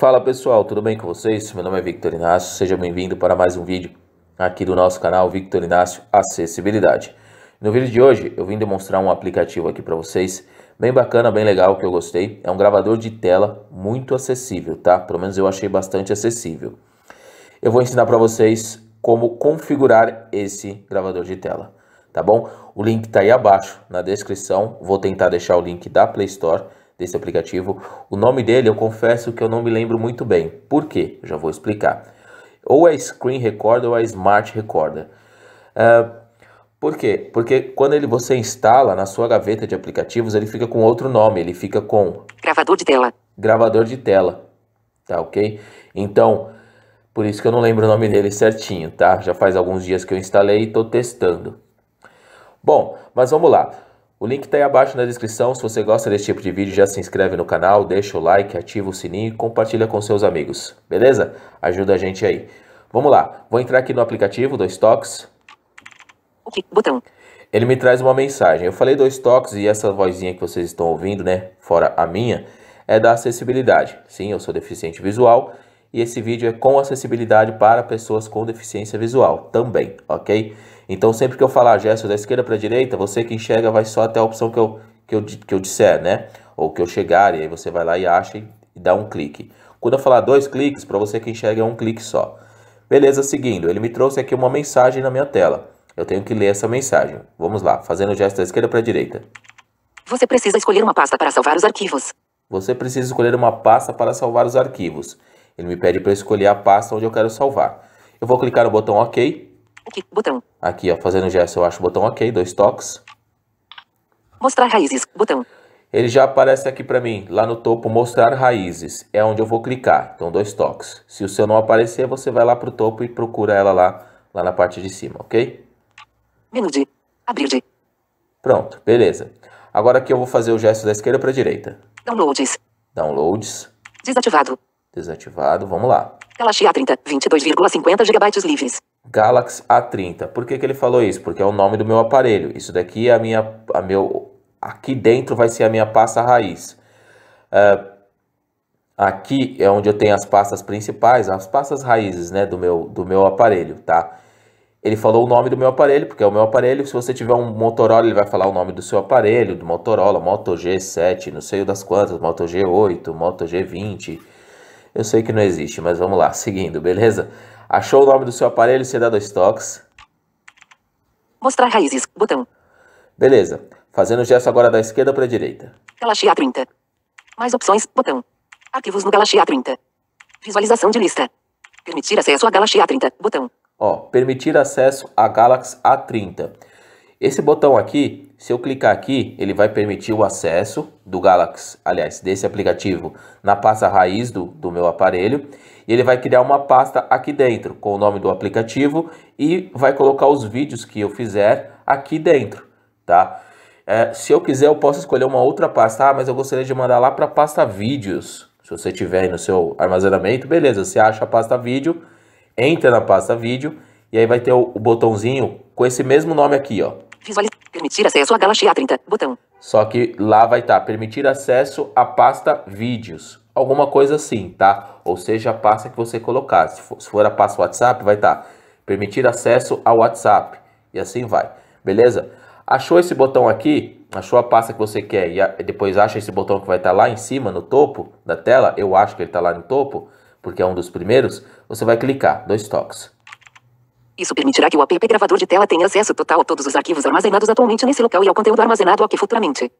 Fala pessoal, tudo bem com vocês? Meu nome é Victor Inácio, seja bem-vindo para mais um vídeo aqui do nosso canal Victor Inácio Acessibilidade. No vídeo de hoje eu vim demonstrar um aplicativo aqui para vocês, bem bacana, bem legal, que eu gostei. É um gravador de tela muito acessível, tá? Pelo menos eu achei bastante acessível. Eu vou ensinar para vocês como configurar esse gravador de tela, tá bom? O link está aí abaixo na descrição, vou tentar deixar o link da Play Store desse aplicativo. O nome dele, eu confesso que eu não me lembro muito bem. Por quê? Já vou explicar. Ou é Screen Recorder ou é Smart Recorder. Uh, por quê? Porque quando ele, você instala na sua gaveta de aplicativos, ele fica com outro nome, ele fica com... Gravador de tela. Gravador de tela, tá ok? Então, por isso que eu não lembro o nome dele certinho, tá? Já faz alguns dias que eu instalei e estou testando. Bom, mas vamos lá. O link está aí abaixo na descrição. Se você gosta desse tipo de vídeo, já se inscreve no canal, deixa o like, ativa o sininho e compartilha com seus amigos. Beleza? Ajuda a gente aí. Vamos lá. Vou entrar aqui no aplicativo, dois toques. Botão. Ele me traz uma mensagem. Eu falei dois toques e essa vozinha que vocês estão ouvindo, né? Fora a minha, é da acessibilidade. Sim, eu sou deficiente visual e esse vídeo é com acessibilidade para pessoas com deficiência visual também, ok? Então, sempre que eu falar gesto da esquerda para a direita, você que enxerga vai só até a opção que eu, que, eu, que eu disser, né? Ou que eu chegar, e aí você vai lá e acha e dá um clique. Quando eu falar dois cliques, para você que enxerga é um clique só. Beleza, seguindo, ele me trouxe aqui uma mensagem na minha tela. Eu tenho que ler essa mensagem. Vamos lá, fazendo o gesto da esquerda para a direita. Você precisa escolher uma pasta para salvar os arquivos. Você precisa escolher uma pasta para salvar os arquivos. Ele me pede para escolher a pasta onde eu quero salvar. Eu vou clicar no botão OK Aqui, botão. Aqui, ó, fazendo gesto, eu acho o botão ok, dois toques. Mostrar raízes, botão. Ele já aparece aqui para mim, lá no topo, mostrar raízes. É onde eu vou clicar, então dois toques. Se o seu não aparecer, você vai lá pro topo e procura ela lá, lá na parte de cima, ok? Menu de abrir de. Pronto, beleza. Agora aqui eu vou fazer o gesto da esquerda para direita. Downloads. Downloads. Desativado. Desativado, vamos lá. Galaxy A30, 22,50 GB livres. Galaxy A30. Por que, que ele falou isso? Porque é o nome do meu aparelho. Isso daqui é a minha, a meu, aqui dentro vai ser a minha pasta raiz. Uh, aqui é onde eu tenho as pastas principais, as pastas raízes, né, do meu, do meu aparelho, tá? Ele falou o nome do meu aparelho, porque é o meu aparelho. Se você tiver um Motorola, ele vai falar o nome do seu aparelho, do Motorola, Moto G7, não sei das quantas, Moto G8, Moto G20. Eu sei que não existe, mas vamos lá, seguindo, beleza? Achou o nome do seu aparelho, você 2 dois toques. Mostrar raízes, botão. Beleza. Fazendo o gesto agora da esquerda para a direita. Galaxia 30. Mais opções, botão. Arquivos no Galaxia 30. Visualização de lista. Permitir acesso a Galaxy A30, botão. Ó, permitir acesso a Galaxy A30. Esse botão aqui, se eu clicar aqui, ele vai permitir o acesso do Galaxy, aliás, desse aplicativo, na pasta raiz do, do meu aparelho ele vai criar uma pasta aqui dentro com o nome do aplicativo e vai colocar os vídeos que eu fizer aqui dentro, tá? É, se eu quiser, eu posso escolher uma outra pasta, ah, mas eu gostaria de mandar lá para a pasta vídeos. Se você tiver aí no seu armazenamento, beleza, você acha a pasta vídeo, entra na pasta vídeo e aí vai ter o, o botãozinho com esse mesmo nome aqui, ó. Visualiz permitir acesso à Galaxy A30, botão. Só que lá vai estar, tá, permitir acesso à pasta vídeos alguma coisa assim, tá? Ou seja, a pasta que você colocar. Se for, se for a pasta WhatsApp, vai estar tá, permitir acesso ao WhatsApp e assim vai, beleza? Achou esse botão aqui? Achou a pasta que você quer e, a, e depois acha esse botão que vai estar tá lá em cima, no topo da tela? Eu acho que ele está lá no topo, porque é um dos primeiros. Você vai clicar, dois toques. Isso permitirá que o app gravador de tela tenha acesso total a todos os arquivos armazenados atualmente nesse local e ao conteúdo armazenado aqui futuramente.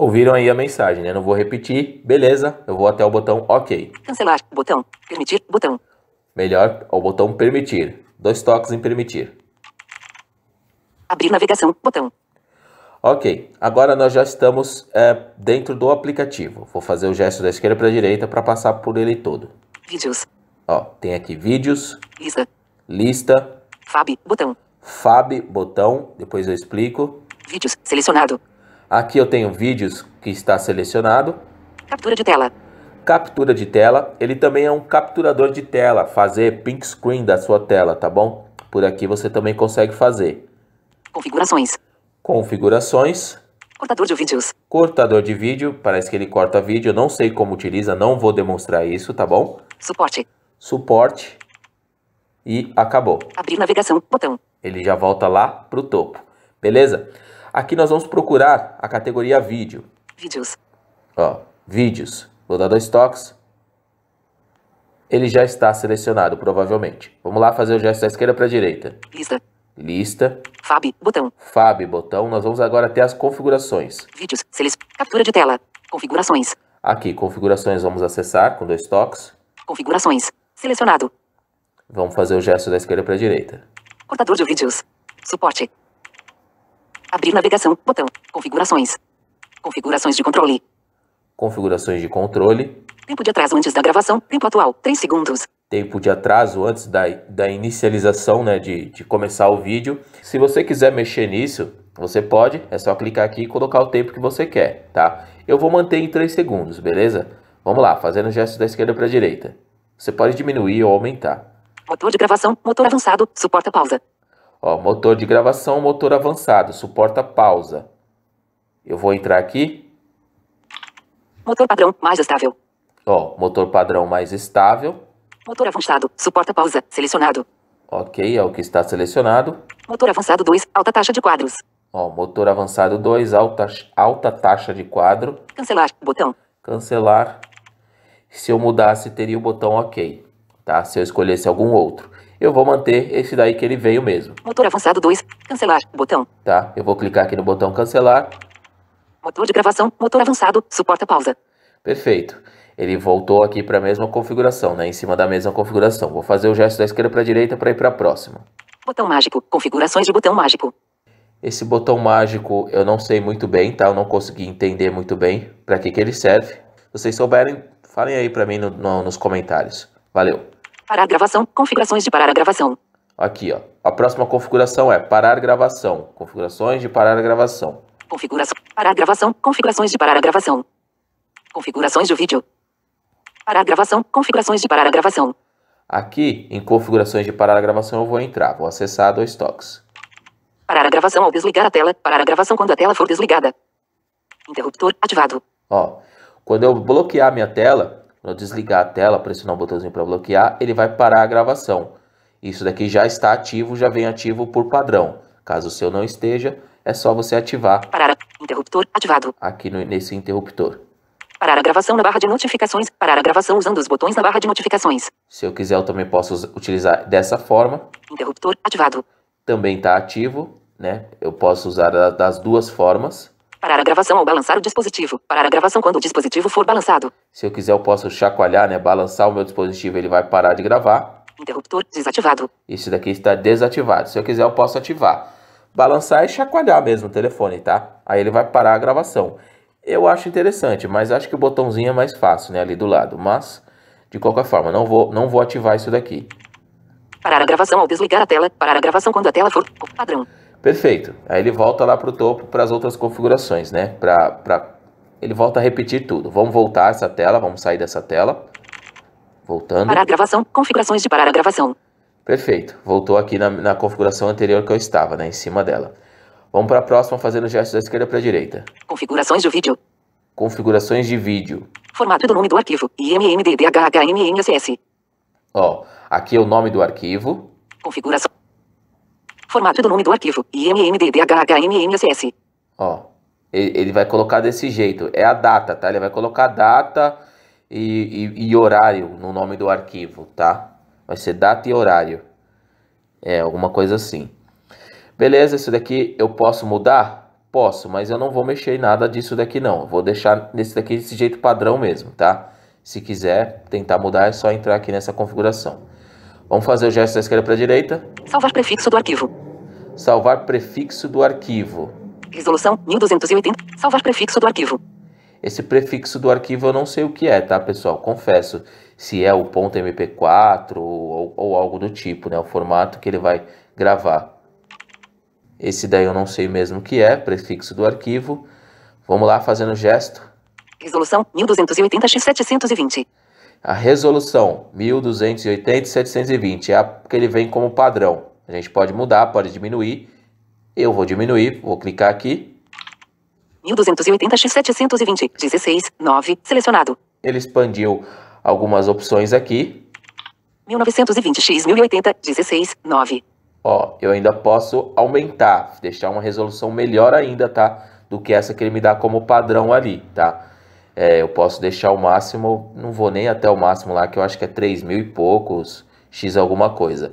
Ouviram aí a mensagem, né? Não vou repetir. Beleza, eu vou até o botão OK. Cancelar, botão, permitir, botão. Melhor, o botão permitir. Dois toques em permitir. Abrir navegação, botão. Ok, agora nós já estamos é, dentro do aplicativo. Vou fazer o gesto da esquerda para a direita para passar por ele todo. Vídeos. Ó, tem aqui vídeos. Lista. Lista. Fab, botão. Fab, botão. Depois eu explico. Vídeos, selecionado. Aqui eu tenho vídeos que está selecionado. Captura de tela. Captura de tela. Ele também é um capturador de tela. Fazer pink screen da sua tela, tá bom? Por aqui você também consegue fazer. Configurações. Configurações. Cortador de vídeos. Cortador de vídeo. Parece que ele corta vídeo. Eu não sei como utiliza. Não vou demonstrar isso, tá bom? Suporte. Suporte. E acabou. Abrir navegação. Botão. Ele já volta lá pro topo. Beleza? Aqui nós vamos procurar a categoria vídeo. Vídeos. Ó, vídeos. Vou dar dois toques. Ele já está selecionado, provavelmente. Vamos lá fazer o gesto da esquerda para a direita. Lista. Lista. Fab, botão. Fab, botão. Nós vamos agora até as configurações. Vídeos, sele... captura de tela, configurações. Aqui, configurações, vamos acessar com dois toques. Configurações, selecionado. Vamos fazer o gesto da esquerda para a direita. Cortador de vídeos. Suporte. Abrir navegação, botão. Configurações. Configurações de controle. Configurações de controle. Tempo de atraso antes da gravação. Tempo atual, 3 segundos. Tempo de atraso antes da, da inicialização, né? De, de começar o vídeo. Se você quiser mexer nisso, você pode. É só clicar aqui e colocar o tempo que você quer, tá? Eu vou manter em 3 segundos, beleza? Vamos lá, fazendo o gesto da esquerda para a direita. Você pode diminuir ou aumentar. Motor de gravação, motor avançado, suporta pausa. Ó, motor de gravação, motor avançado, suporta pausa. Eu vou entrar aqui. Motor padrão mais estável. Ó, motor padrão mais estável. Motor avançado, suporta pausa, selecionado. Ok, é o que está selecionado. Motor avançado 2, alta taxa de quadros. Ó, motor avançado 2, alta, alta taxa de quadro. Cancelar, botão. Cancelar. Se eu mudasse, teria o botão OK, tá? Se eu escolhesse algum outro eu vou manter esse daí que ele veio mesmo. Motor avançado 2, cancelar, botão. Tá, eu vou clicar aqui no botão cancelar. Motor de gravação, motor avançado, suporta pausa. Perfeito. Ele voltou aqui para a mesma configuração, né? Em cima da mesma configuração. Vou fazer o gesto da esquerda para a direita para ir para a próxima. Botão mágico, configurações de botão mágico. Esse botão mágico eu não sei muito bem, tá? Eu não consegui entender muito bem para que, que ele serve. Se vocês souberem, falem aí para mim no, no, nos comentários. Valeu! Parar gravação. Configurações de parar a gravação. Aqui, ó. A próxima configuração é parar gravação. Configurações de parar a gravação. Configuração. Parar gravação. Configurações de parar a gravação. Configurações do vídeo. Parar gravação. Configurações de parar a gravação. Aqui, em configurações de parar a gravação, eu vou entrar. Vou acessar dois toques. Parar a gravação ou desligar a tela. Parar a gravação quando a tela for desligada. Interruptor ativado. Ó, quando eu bloquear minha tela, quando eu desligar a tela, pressionar o botãozinho para bloquear, ele vai parar a gravação. Isso daqui já está ativo, já vem ativo por padrão. Caso o seu não esteja, é só você ativar. Parar interruptor ativado. Aqui no, nesse interruptor. Parar a gravação na barra de notificações. Parar a gravação usando os botões na barra de notificações. Se eu quiser, eu também posso utilizar dessa forma. Interruptor ativado. Também está ativo, né? Eu posso usar das duas formas. Parar a gravação ao balançar o dispositivo. Parar a gravação quando o dispositivo for balançado. Se eu quiser, eu posso chacoalhar, né? Balançar o meu dispositivo, ele vai parar de gravar. Interruptor desativado. Esse daqui está desativado. Se eu quiser, eu posso ativar. Balançar e chacoalhar mesmo o telefone, tá? Aí ele vai parar a gravação. Eu acho interessante, mas acho que o botãozinho é mais fácil, né? Ali do lado. Mas, de qualquer forma, não vou, não vou ativar isso daqui. Parar a gravação ao desligar a tela. Parar a gravação quando a tela for padrão. Perfeito. Aí ele volta lá para o topo para as outras configurações, né? Pra, pra... Ele volta a repetir tudo. Vamos voltar essa tela, vamos sair dessa tela. Voltando. Parar a gravação, configurações de parar a gravação. Perfeito. Voltou aqui na, na configuração anterior que eu estava, né? Em cima dela. Vamos para a próxima fazendo gestos da esquerda para a direita. Configurações de vídeo. Configurações de vídeo. Formato do nome do arquivo. IMMDDHHMMSS. Ó, aqui é o nome do arquivo. Configuração. Formato do nome do arquivo. IMMDDHHMMSS. Ó. Ele vai colocar desse jeito. É a data, tá? Ele vai colocar data e, e, e horário no nome do arquivo, tá? Vai ser data e horário. É, alguma coisa assim. Beleza, isso daqui eu posso mudar? Posso, mas eu não vou mexer em nada disso daqui não. vou deixar nesse daqui desse jeito padrão mesmo, tá? Se quiser tentar mudar, é só entrar aqui nessa configuração. Vamos fazer o gesto da esquerda para a direita. Salvar prefixo do arquivo. Salvar prefixo do arquivo. Resolução 1280. Salvar prefixo do arquivo. Esse prefixo do arquivo eu não sei o que é, tá, pessoal? Confesso. Se é o ponto .mp4 ou, ou, algo do tipo, né? O formato que ele vai gravar. Esse daí eu não sei mesmo o que é, prefixo do arquivo. Vamos lá, fazendo gesto. Resolução 1280x720. A resolução 1280x720 é a que ele vem como padrão. A gente pode mudar, pode diminuir. Eu vou diminuir, vou clicar aqui. 1280x720, 16, 9, selecionado. Ele expandiu algumas opções aqui. 1920x 1080, 16, 9. Ó, eu ainda posso aumentar, deixar uma resolução melhor ainda, tá? Do que essa que ele me dá como padrão ali, tá? É, eu posso deixar o máximo, não vou nem até o máximo lá, que eu acho que é 3 mil e poucos, x alguma coisa.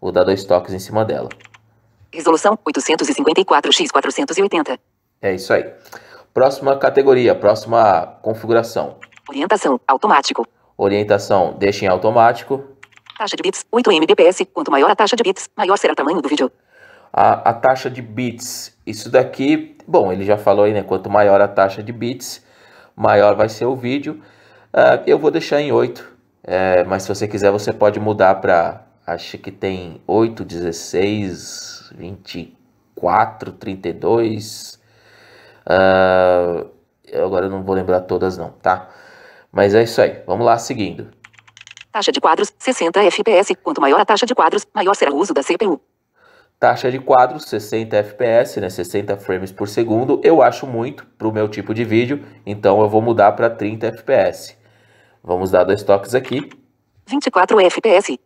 Vou dar dois toques em cima dela. Resolução 854x480. É isso aí. Próxima categoria, próxima configuração. Orientação, automático. Orientação, deixa em automático. Taxa de bits, 8 Mbps. Quanto maior a taxa de bits, maior será o tamanho do vídeo. A, a taxa de bits, isso daqui, bom, ele já falou aí, né? Quanto maior a taxa de bits, maior vai ser o vídeo. Uh, eu vou deixar em 8, é, mas se você quiser, você pode mudar para Acho que tem 8, 16, 24, 32. Uh, agora eu não vou lembrar todas, não, tá? Mas é isso aí. Vamos lá, seguindo. Taxa de quadros, 60 FPS. Quanto maior a taxa de quadros, maior será o uso da CPU. Taxa de quadros, 60 FPS, né? 60 frames por segundo. Eu acho muito para o meu tipo de vídeo, então eu vou mudar para 30 FPS. Vamos dar dois toques aqui. 24 FPS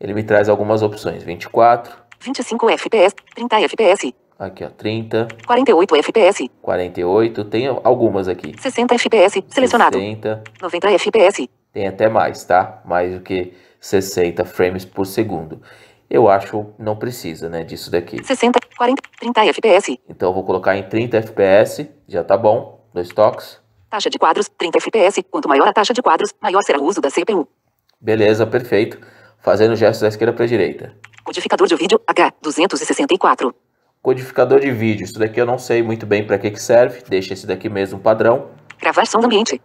ele me traz algumas opções. 24. 25 FPS, 30 FPS. Aqui, ó, 30. 48 FPS. 48, tem algumas aqui. 60 FPS, selecionado. 60. 90 FPS. Tem até mais, tá? Mais do que 60 frames por segundo. Eu acho não precisa, né, disso daqui. 60, 40, 30 FPS. Então eu vou colocar em 30 FPS, já tá bom. Dois toques. Taxa de quadros, 30 FPS. Quanto maior a taxa de quadros, maior será o uso da CPU. Beleza, perfeito fazendo gestos da esquerda para a direita. Codificador de vídeo H264. Codificador de vídeo, isso daqui eu não sei muito bem para que, que serve, deixa esse daqui mesmo padrão. Gravar som ambiente.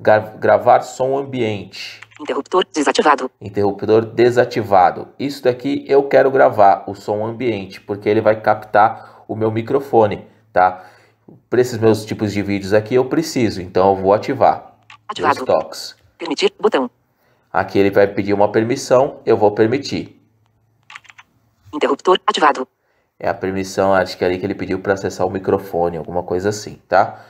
Gra gravar som ambiente. Interruptor desativado. Interruptor desativado. Isso daqui eu quero gravar o som ambiente, porque ele vai captar o meu microfone, tá? Para esses meus tipos de vídeos aqui eu preciso, então eu vou ativar. Ativado. Permitir botão. Aqui ele vai pedir uma permissão, eu vou permitir. Interruptor ativado. É a permissão, acho que é ali que ele pediu para acessar o microfone, alguma coisa assim, tá?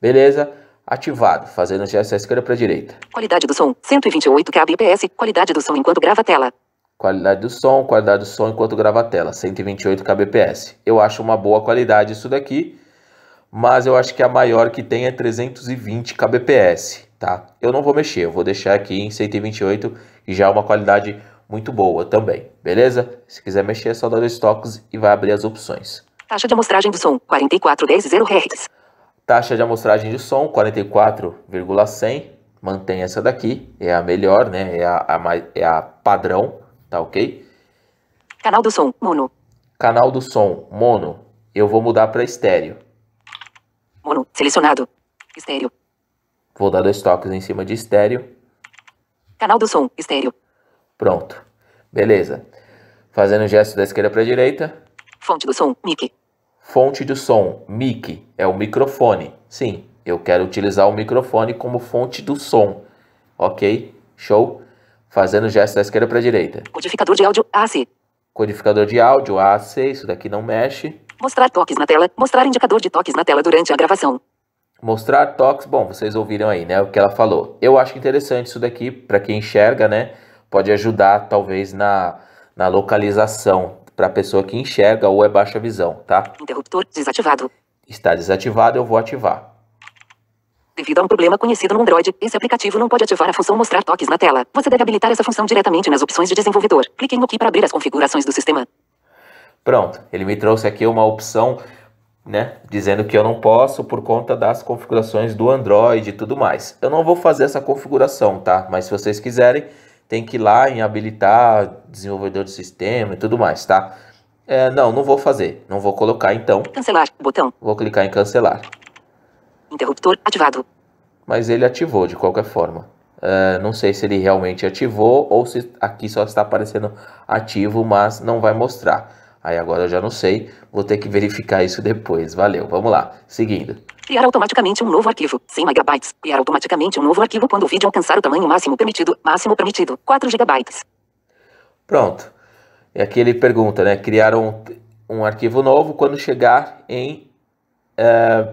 Beleza? Ativado, fazendo gesto à esquerda para a direita. Qualidade do som, 128 kbps, qualidade do som enquanto grava a tela. Qualidade do som, qualidade do som enquanto grava a tela, 128 kbps. Eu acho uma boa qualidade isso daqui, mas eu acho que a maior que tem é 320 kbps tá? Eu não vou mexer, eu vou deixar aqui em 128 e já é uma qualidade muito boa também, beleza? Se quiser mexer é só dar dois toques e vai abrir as opções. Taxa de amostragem do som, 4410 Hz. Taxa de amostragem de som, 44,100. Mantém essa daqui, é a melhor, né? É a, a, é a padrão, tá ok? Canal do som, mono. Canal do som, mono. Eu vou mudar para estéreo. Mono, selecionado. Estéreo, Vou dar dois toques em cima de estéreo. Canal do som, estéreo. Pronto. Beleza. Fazendo o gesto da esquerda para a direita. Fonte do som, mic. Fonte do som, mic, é o microfone. Sim, eu quero utilizar o microfone como fonte do som. Ok? Show? Fazendo o gesto da esquerda para a direita. Codificador de áudio, AC. Codificador de áudio, AC, isso daqui não mexe. Mostrar toques na tela, mostrar indicador de toques na tela durante a gravação. Mostrar toques, bom, vocês ouviram aí, né, o que ela falou. Eu acho interessante isso daqui, para quem enxerga, né, pode ajudar talvez na, na localização para a pessoa que enxerga ou é baixa visão, tá? Interruptor desativado. Está desativado, eu vou ativar. Devido a um problema conhecido no Android, esse aplicativo não pode ativar a função mostrar toques na tela. Você deve habilitar essa função diretamente nas opções de desenvolvedor. Clique no aqui para abrir as configurações do sistema. Pronto, ele me trouxe aqui uma opção né? Dizendo que eu não posso por conta das configurações do Android e tudo mais. Eu não vou fazer essa configuração, tá? Mas se vocês quiserem, tem que ir lá em habilitar desenvolvedor de sistema e tudo mais, tá? É, não, não vou fazer. Não vou colocar então. Cancelar, botão. Vou clicar em cancelar. Interruptor ativado. Mas ele ativou de qualquer forma. É, não sei se ele realmente ativou ou se aqui só está aparecendo ativo, mas não vai mostrar. Aí agora eu já não sei, vou ter que verificar isso depois. Valeu, vamos lá. Seguindo. Criar automaticamente um novo arquivo, 100 MB. Criar automaticamente um novo arquivo quando o vídeo alcançar o tamanho máximo permitido, máximo permitido, 4 GB. Pronto. E é aqui ele pergunta, né? Criar um, um arquivo novo quando chegar em é,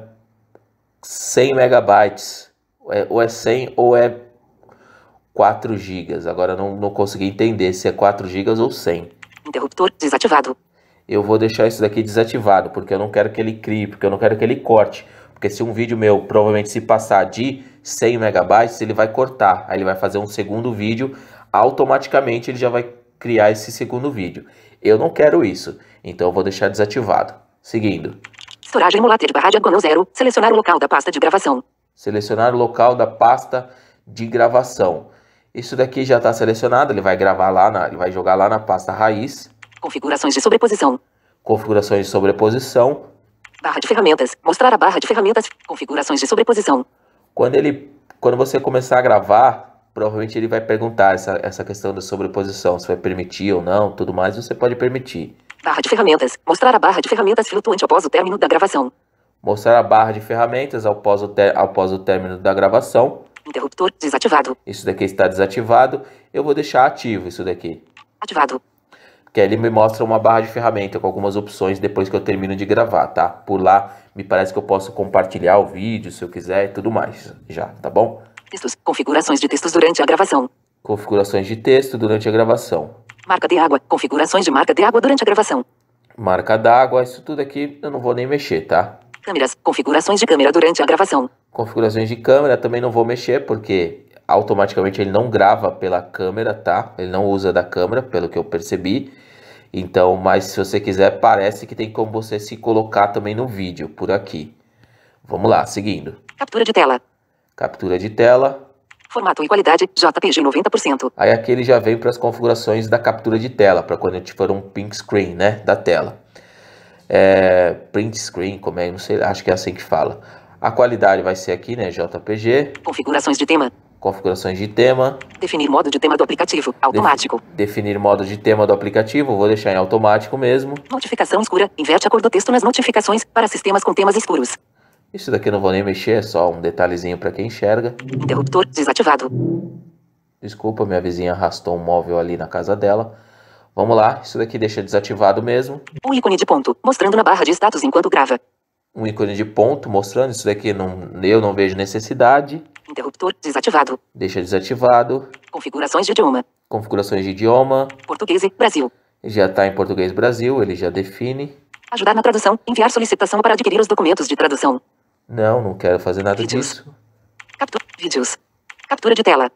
100 megabytes. É, ou é 100 ou é 4 gigas. Agora não, não consegui entender se é 4 gigas ou 100. Interruptor desativado eu vou deixar isso daqui desativado, porque eu não quero que ele crie, porque eu não quero que ele corte. Porque se um vídeo meu provavelmente se passar de 100 megabytes, ele vai cortar. Aí ele vai fazer um segundo vídeo, automaticamente ele já vai criar esse segundo vídeo. Eu não quero isso, então eu vou deixar desativado. Seguindo. Storagem molater barra diagonal zero. Selecionar o local da pasta de gravação. Selecionar o local da pasta de gravação. Isso daqui já está selecionado, ele vai gravar lá, na, ele vai jogar lá na pasta raiz. Configurações de sobreposição. Configurações de sobreposição. Barra de ferramentas. Mostrar a barra de ferramentas. Configurações de sobreposição. Quando ele, quando você começar a gravar, provavelmente ele vai perguntar essa, essa questão da sobreposição, se vai permitir ou não, tudo mais. Você pode permitir. Barra de ferramentas. Mostrar a barra de ferramentas flutuante após o término da gravação. Mostrar a barra de ferramentas após o, ter, após o término da gravação. Interruptor desativado. Isso daqui está desativado. Eu vou deixar ativo isso daqui. Ativado que ele me mostra uma barra de ferramenta com algumas opções depois que eu termino de gravar, tá? Por lá me parece que eu posso compartilhar o vídeo se eu quiser e tudo mais, já, tá bom? Textos, configurações de textos durante a gravação. Configurações de texto durante a gravação. Marca de água, configurações de marca de água durante a gravação. Marca d'água, isso tudo aqui eu não vou nem mexer, tá? Câmeras, configurações de câmera durante a gravação. Configurações de câmera também não vou mexer porque automaticamente ele não grava pela câmera, tá? Ele não usa da câmera, pelo que eu percebi. Então, mas se você quiser, parece que tem como você se colocar também no vídeo, por aqui. Vamos lá, seguindo. Captura de tela. Captura de tela. Formato e qualidade, JPG 90%. Aí aqui ele já vem para as configurações da captura de tela, para quando for um pink screen, né, da tela. É, print screen, como é, não sei, acho que é assim que fala. A qualidade vai ser aqui, né, JPG. Configurações de tema configurações de tema. Definir modo de tema do aplicativo, automático. definir modo de tema do aplicativo, vou deixar em automático mesmo. Notificação escura, inverte a cor do texto nas notificações para sistemas com temas escuros. Isso daqui eu não vou nem mexer, é só um detalhezinho para quem enxerga. Interruptor desativado. Desculpa, minha vizinha arrastou um móvel ali na casa dela. Vamos lá, isso daqui deixa desativado mesmo. Um ícone de ponto, mostrando na barra de status enquanto grava. Um ícone de ponto mostrando, isso daqui não, eu não vejo necessidade. Interruptor desativado. Deixa desativado. Configurações de idioma. Configurações de idioma. Português e Brasil. Já está em português Brasil, ele já define. Ajudar na tradução. Enviar solicitação para adquirir os documentos de tradução. Não, não quero fazer nada Vídeos. disso. Captura. Vídeos. Captura de tela.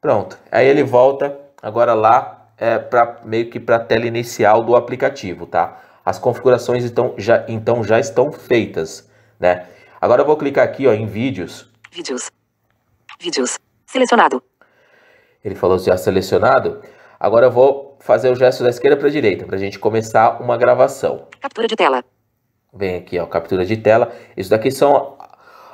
Pronto. Aí ele volta agora lá é, para meio que para a tela inicial do aplicativo, tá? As configurações então já, então já estão feitas, né? Agora eu vou clicar aqui ó, em vídeos. Vídeos. Vídeos. Selecionado. Ele falou já assim, selecionado. Agora eu vou fazer o gesto da esquerda para a direita para a gente começar uma gravação. Captura de tela. Vem aqui, ó, captura de tela. Isso daqui são a,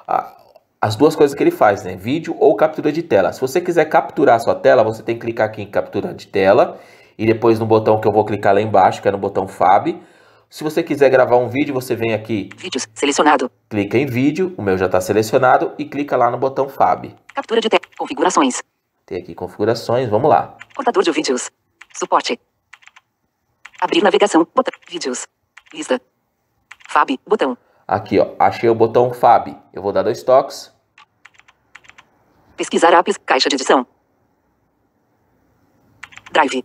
a, as duas coisas que ele faz, né? Vídeo ou captura de tela. Se você quiser capturar a sua tela, você tem que clicar aqui em captura de tela e depois no botão que eu vou clicar lá embaixo, que é no botão FAB. Se você quiser gravar um vídeo, você vem aqui. Vídeos selecionado. Clica em vídeo, o meu já está selecionado e clica lá no botão FAB. Captura de tela, configurações. Tem aqui configurações, vamos lá. Portador de vídeos. Suporte. Abrir navegação, botão, vídeos. Lista. FAB, botão. Aqui, ó, achei o botão FAB. Eu vou dar dois toques. Pesquisar apps, caixa de edição. Drive.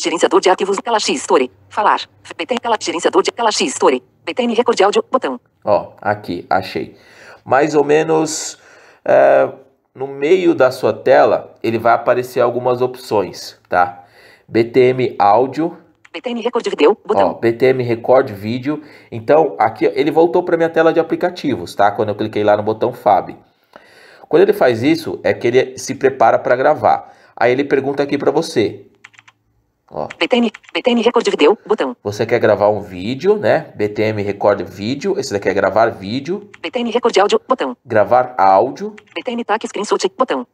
Gerenciador de arquivos Galaxy Store. Falar. BTN Gerenciador de Galaxy Store. BTN Record de áudio. Botão. Ó, aqui, achei. Mais ou menos é, no meio da sua tela, ele vai aparecer algumas opções, tá? BTM áudio. BTM Record Vídeo, botão. Ó, BTM Record Vídeo. Então, aqui ele voltou para minha tela de aplicativos, tá? Quando eu cliquei lá no botão FAB. Quando ele faz isso, é que ele se prepara para gravar. Aí ele pergunta aqui para você: Ó. BTM, BTM Record Video, botão. Você quer gravar um vídeo, né? BTM Record Vídeo. Esse daqui é gravar vídeo. BTM Record Áudio, botão. Gravar áudio. BTM Tac Screenshot, botão.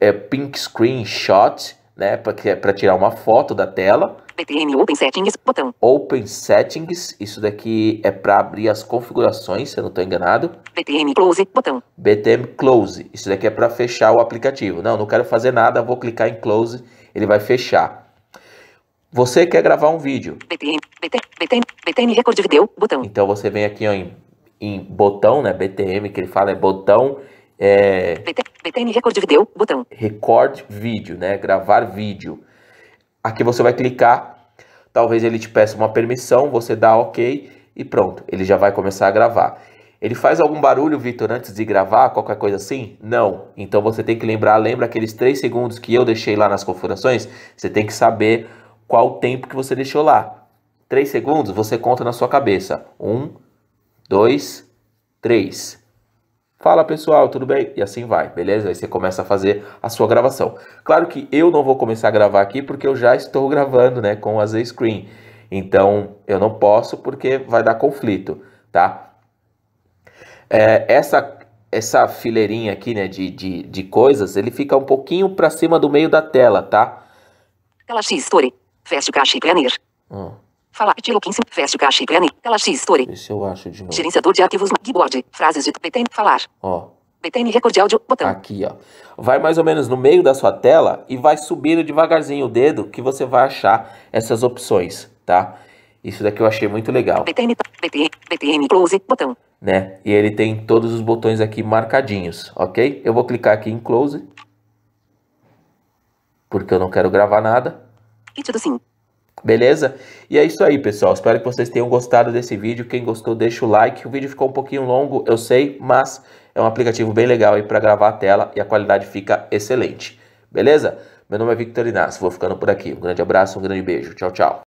É Pink Screenshot, né? Para tirar uma foto da tela. BTM Open Settings, botão. Open Settings, isso daqui é para abrir as configurações, se eu não estou enganado. BTM Close, botão. BTM Close, isso daqui é para fechar o aplicativo. Não, não quero fazer nada, vou clicar em Close, ele vai fechar. Você quer gravar um vídeo. BTN, BTN, BTN Record Video, botão. Então você vem aqui ó, em, em botão, né? BTM que ele fala é botão. É... BTN Record Video, botão. Record vídeo, né? Gravar vídeo. Aqui você vai clicar. Talvez ele te peça uma permissão, você dá OK e pronto. Ele já vai começar a gravar. Ele faz algum barulho, Vitor, antes de gravar, qualquer coisa assim? Não. Então você tem que lembrar, lembra aqueles 3 segundos que eu deixei lá nas configurações? Você tem que saber qual o tempo que você deixou lá. Três segundos, você conta na sua cabeça. Um, dois, três. Fala pessoal, tudo bem? E assim vai, beleza? Aí você começa a fazer a sua gravação. Claro que eu não vou começar a gravar aqui porque eu já estou gravando, né, com a Z-Screen. Então eu não posso porque vai dar conflito, tá? É, essa essa fileirinha aqui, né, de, de, de coisas, ele fica um pouquinho para cima do meio da tela, tá? Galaxy Story. Fast Planner. Ah. Falar estilo 15, Fast Cache Planner, x Story. Isso eu acho de novo. Gerenciador de arquivos, Keyboard. frases de BTN, falar. Ó. BTN Record Áudio, botão. Aqui, ó. Vai mais ou menos no meio da sua tela e vai subindo devagarzinho o dedo que você vai achar essas opções, tá? Isso daqui eu achei muito legal. BTN, BTN, BTN Close, botão. Né? E ele tem todos os botões aqui marcadinhos, ok? Eu vou clicar aqui em Close. Porque eu não quero gravar nada tudo sim. Beleza? E é isso aí, pessoal. Espero que vocês tenham gostado desse vídeo. Quem gostou, deixa o like. O vídeo ficou um pouquinho longo, eu sei, mas é um aplicativo bem legal aí para gravar a tela e a qualidade fica excelente. Beleza? Meu nome é Victor Inácio, vou ficando por aqui. Um grande abraço, um grande beijo. Tchau, tchau.